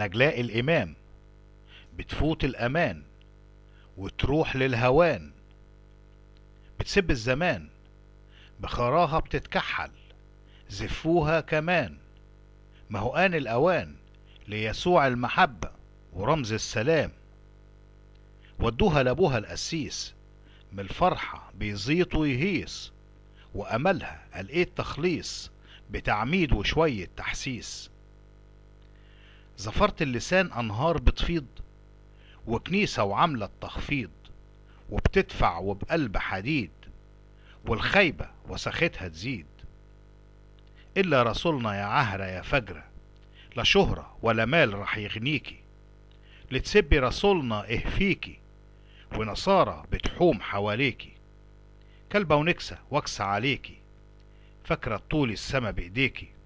نجلاء الإمام بتفوت الأمان وتروح للهوان بتسب الزمان بخراها بتتكحل زفوها كمان ما هو آن الأوان ليسوع المحبة ورمز السلام ودوها لأبوها القسيس من الفرحة بيزيط ويهيص وأملها لقيت تخليص بتعميد وشوية تحسيس زفرت اللسان أنهار بتفيض وكنيسة وعاملة التخفيض وبتدفع وبقلب حديد والخيبة وسختها تزيد إلا رسولنا يا عهرة يا فجرة لا شهرة ولا مال راح يغنيكي لتسبي رسولنا إيه فيكي ونصارى بتحوم حواليكي كلبة ونكسة واكسة عليكي فاكرة طول السما بإيديكي